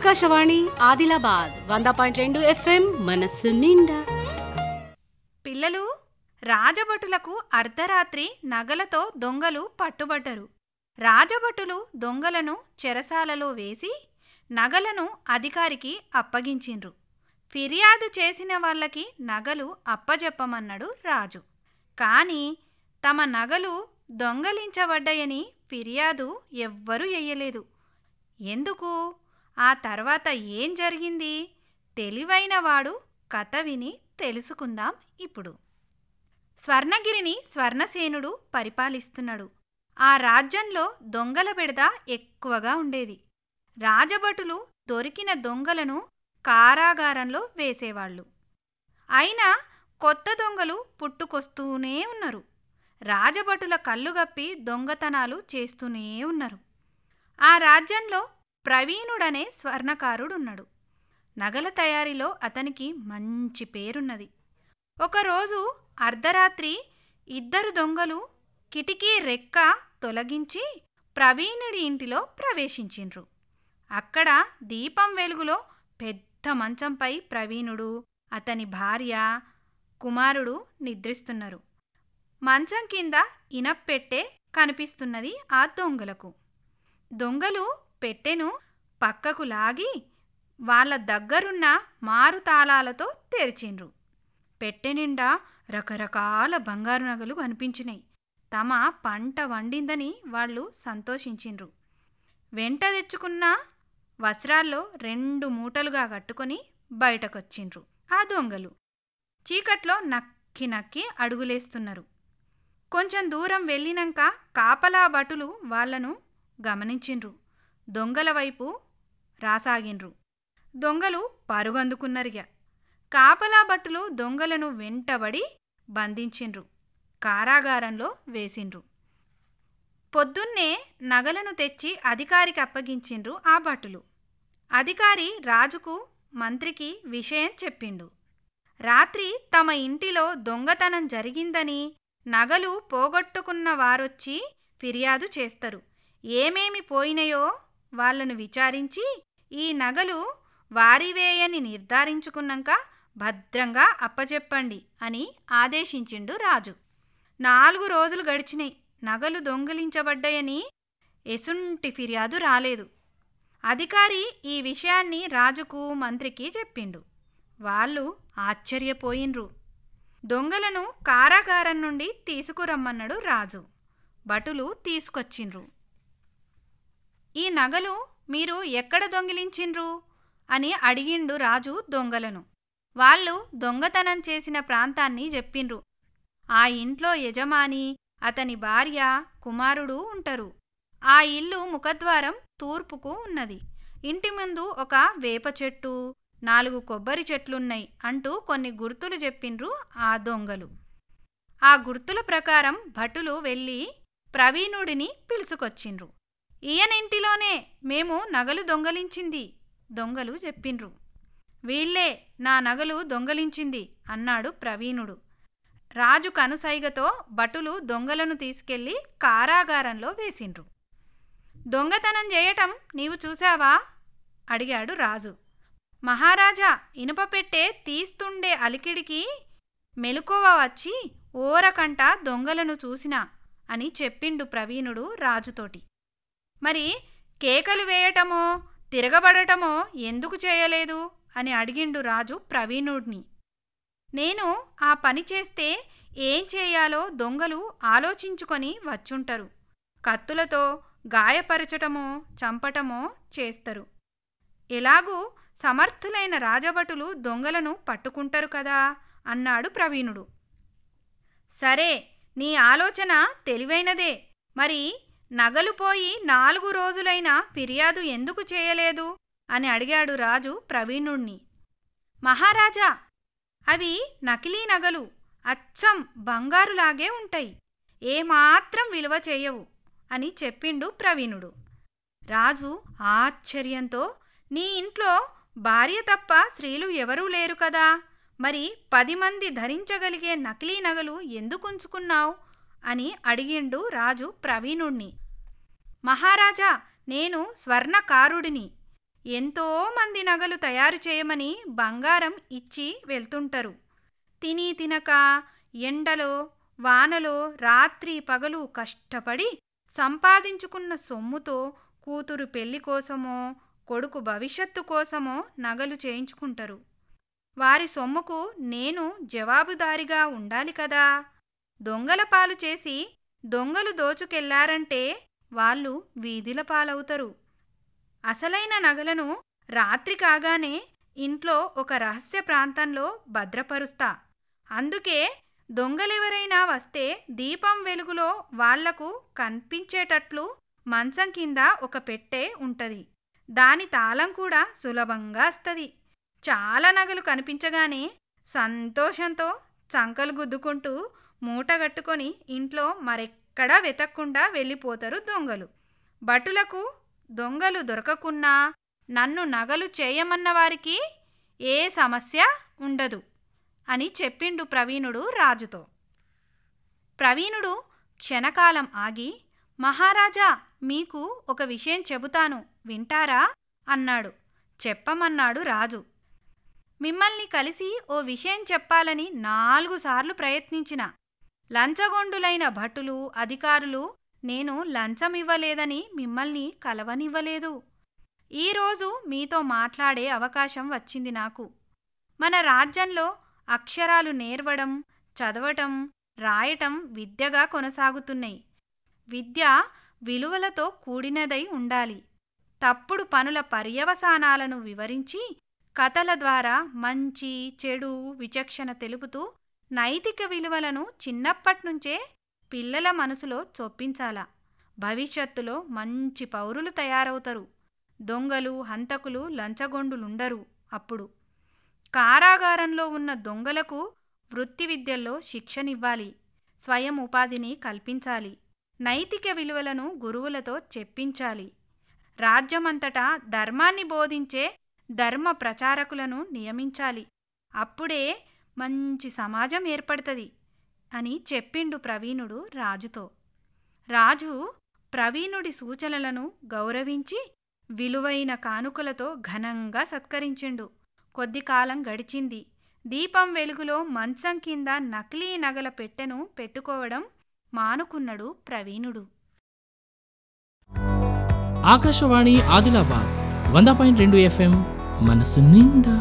ఆకాశవాణి ఆదిలాబాద్ వంద పాయింట్ రెండు ఎఫ్ఎం మనస్సు నిండా పిల్లలు రాజభటులకు అర్ధరాత్రి నగలతో దొంగలు పట్టుబట్టరు రాజభటులు దొంగలను చెరసాలలో వేసి నగలను అధికారికి అప్పగించిండ్రు ఫిర్యాదు చేసిన వాళ్ళకి నగలు అప్పజెప్పమన్నాడు రాజు కానీ తమ నగలు దొంగలించబడ్డాయని ఫిర్యాదు ఎవ్వరూ ఎయ్యలేదు ఎందుకు ఆ తర్వాత ఏం జరిగింది తెలివైనవాడు కథ విని తెలుసుకుందాం ఇప్పుడు స్వర్ణగిరిని స్వర్ణసేనుడు పరిపాలిస్తున్నాడు ఆ రాజ్యంలో దొంగల బెడద ఎక్కువగా ఉండేది రాజభటులు దొరికిన దొంగలను కారాగారంలో వేసేవాళ్ళు అయినా కొత్త దొంగలు పుట్టుకొస్తూనే ఉన్నారు రాజభటుల కళ్ళుగప్పి దొంగతనాలు చేస్తూనే ఉన్నారు ఆ రాజ్యంలో ప్రవీణుడనే స్వర్ణకారుడున్నాడు నగల తయారీలో అతనికి మంచి పేరున్నది ఒకరోజు అర్ధరాత్రి ఇద్దరు దొంగలు కిటికీ రెక్క తొలగించి ప్రవీణుడి ఇంటిలో ప్రవేశించిండ్రు అక్కడ దీపం వెలుగులో పెద్ద మంచంపై ప్రవీణుడు అతని భార్య కుమారుడు నిద్రిస్తున్నారు మంచం కింద ఇనప్పెట్టే కనిపిస్తున్నది ఆ దొంగలకు దొంగలు పెట్టెను పక్కకు లాగి వాళ్ళ దగ్గరున్న మారుతాళాలతో తెరిచిండ్రు పెట్టె నిండా రకరకాల బంగారు నగలు కనిపించినాయి తమ పంట వండిందని వాళ్ళు సంతోషించిండ్రు వెంట తెచ్చుకున్న వస్త్రాల్లో రెండు మూటలుగా కట్టుకొని బయటకొచ్చిండ్రు ఆ దొంగలు చీకట్లో నక్కి నక్కి అడుగులేస్తున్నారు కొంచెం దూరం వెళ్ళినాక కాపలా భటులు వాళ్లను గమనించిండ్రు దొంగల వైపు రాసాగిండ్రు దొంగలు పరుగందుకున్నరిగా కాపలా భట్టులు దొంగలను వెంటబడి బంధించిండ్రు కారాగారంలో వేసిండ్రు పొద్దున్నే నగలను తెచ్చి అధికారికి అప్పగించిండ్రు ఆ భటులు అధికారి రాజుకు మంత్రికి విషయం చెప్పిండు రాత్రి తమ ఇంటిలో దొంగతనం జరిగిందని నగలు పోగొట్టుకున్న వారొచ్చి ఫిర్యాదు చేస్తారు ఏమేమి పోయినయో వాళ్ళను విచారించి ఈ నగలు వారివేయని నిర్ధారించుకున్నాక భద్రంగా అప్పచెప్పండి అని ఆదేశించిండు రాజు నాలుగు రోజులు గడిచినాయి నగలు దొంగిలించబడ్డాయని ఎసుంటి ఫిర్యాదు రాలేదు అధికారి ఈ విషయాన్ని రాజుకు మంత్రికి చెప్పిండు వాళ్ళు ఆశ్చర్యపోయిండ్రు దొంగలను కారాగారం నుండి తీసుకురమ్మన్నాడు రాజు భటులు తీసుకొచ్చిండ్రు ఈ నగలు మీరు ఎక్కడ దొంగిలించిండ్రు అని అడిగిండు రాజు దొంగలను వాళ్ళు దొంగతనం చేసిన ప్రాంతాన్ని చెప్పిండ్రు ఆ ఇంట్లో యజమాని అతని భార్య కుమారుడు ఉంటారు ఆ ఇల్లు ముఖద్వారం తూర్పుకు ఉన్నది ఇంటి ముందు ఒక వేప చెట్టు నాలుగు కొబ్బరి చెట్లున్నాయి అంటూ కొన్ని గుర్తులు చెప్పిండ్రు ఆ దొంగలు ఆ గుర్తుల ప్రకారం భటులు వెళ్ళి ప్రవీణుడిని పిలుచుకొచ్చిండ్రు ఈయనింటిలోనే మేము నగలు దొంగలించింది దొంగలు చెప్పిండ్రు వీళ్ళే నా నగలు దొంగలించింది అన్నాడు ప్రవీణుడు రాజు కనుసైగతో భటులు దొంగలను తీసుకెళ్లి కారాగారంలో వేసిండ్రు దొంగతనం చేయటం నీవు చూశావా అడిగాడు రాజు మహారాజా ఇనుప పెట్టే తీస్తుండే అలికిడికి మెలుకోవ వచ్చి ఓరకంట దొంగలను చూసినా అని చెప్పిండు ప్రవీణుడు రాజుతోటి మరి కేకలు వేయటమో తిరగబడటమో ఎందుకు చేయలేదు అని అడిగిండు రాజు ప్రవీణుడిని నేను ఆ పని చేస్తే ఏం చేయాలో దొంగలు ఆలోచించుకొని వచ్చుంటారు కత్తులతో గాయపరచటమో చంపటమో చేస్తారు ఎలాగూ సమర్థులైన రాజభటులు దొంగలను పట్టుకుంటారు కదా అన్నాడు ప్రవీణుడు సరే నీ ఆలోచన తెలివైనదే మరి నగలు పోయి నాలుగు రోజులైనా ఫిర్యాదు ఎందుకు చేయలేదు అని అడిగాడు రాజు ప్రవీణుణ్ణి మహారాజా అవి నకిలీ నగలు అచ్చం బంగారులాగే ఉంటాయి ఏమాత్రం విలువ చేయవు అని చెప్పిండు ప్రవీణుడు రాజు ఆశ్చర్యంతో నీ ఇంట్లో భార్య తప్ప స్త్రీలు ఎవరూ లేరు కదా మరి పది మంది ధరించగలిగే నకిలీ నగలు ఎందుకుంచుకున్నావు అని అడిగిండు రాజు ప్రవీణుణ్ణి మహారాజా నేను స్వర్ణకారుడిని ఎంతోమంది నగలు తయారు చేయమని బంగారం ఇచ్చి వెళ్తుంటారు తిని తినక ఎండలో వానలో రాత్రి పగలు కష్టపడి సంపాదించుకున్న సొమ్ముతో కూతురు పెళ్లి కోసమో కొడుకు భవిష్యత్తు కోసమో నగలు చేయించుకుంటారు వారి సొమ్ముకు నేను జవాబుదారిగా ఉండాలి కదా దొంగల పాలు చేసి దొంగలు దోచుకెళ్లారంటే వాళ్ళు వీధుల పాలవుతరు అసలైన నగలను రాత్రి కాగానే ఇంట్లో ఒక రహస్య ప్రాంతంలో భద్రపరుస్తా అందుకే దొంగలెవరైనా వస్తే దీపం వెలుగులో వాళ్లకు కనిపించేటట్లు మంచం కింద ఒక పెట్టే ఉంటుంది దాని తాళం కూడా సులభంగా వస్తుంది చాలా నగలు కనిపించగానే సంతోషంతో చంకలు గుద్దుకుంటూ మూటగట్టుకొని ఇంట్లో మరెక్కడా వెతక్కుండా వెళ్ళిపోతారు దొంగలు భటులకు దొంగలు దొరకకున్నా నన్ను నగలు చేయమన్నవారికి ఏ సమస్య ఉండదు అని చెప్పిండు ప్రవీణుడు రాజుతో ప్రవీణుడు క్షణకాలం ఆగి మహారాజా మీకు ఒక విషయం చెబుతాను వింటారా అన్నాడు చెప్పమన్నాడు రాజు మిమ్మల్ని కలిసి ఓ విషయం చెప్పాలని నాలుగు సార్లు ప్రయత్నించిన లంచగొండులైన భటులు అధికారులు నేను లంచం ఇవ్వలేదని మిమ్మల్ని కలవనివ్వలేదు ఈరోజు మీతో మాట్లాడే అవకాశం వచ్చింది నాకు మన రాజ్యంలో అక్షరాలు నేర్వడం చదవటం రాయటం విద్యగా కొనసాగుతున్నాయి విద్య విలువలతో కూడినదై ఉండాలి తప్పుడు పనుల పర్యవసానాలను వివరించి కథల ద్వారా మంచి చెడు విచక్షణ తెలుపుతూ నైతిక విలువలను చిన్నప్పటినుంచే పిల్లల మనసులో చొప్పించాలా భవిష్యత్తులో మంచి పౌరులు తయారవుతారు దొంగలు హంతకులు లంచగొండులుండరు అప్పుడు కారాగారంలో ఉన్న దొంగలకు వృత్తి విద్యల్లో శిక్షనివ్వాలి స్వయం ఉపాధిని కల్పించాలి నైతిక విలువలను గురువులతో చెప్పించాలి రాజ్యమంతటా ధర్మాన్ని బోధించే ధర్మ ప్రచారకులను నియమించాలి అప్పుడే మంచి సమాజం ఏర్పడుతుంది అని చెప్పిండు ప్రవీణుడు రాజుతో రాజు ప్రవీణుడి సూచనలను గౌరవించి విలువైన కానుకలతో ఘనంగా సత్కరించిండు కొద్ది కాలం గడిచింది దీపం వెలుగులో మంచం కింద నకిలీ నగల పెట్టెను పెట్టుకోవడం మానుకున్నడు ప్రవీణుడు ఆకాశవాణి ఆదిలాబాద్ వంద పాయింట్ రెండు ఎఫ్ఎం మనసు నిండా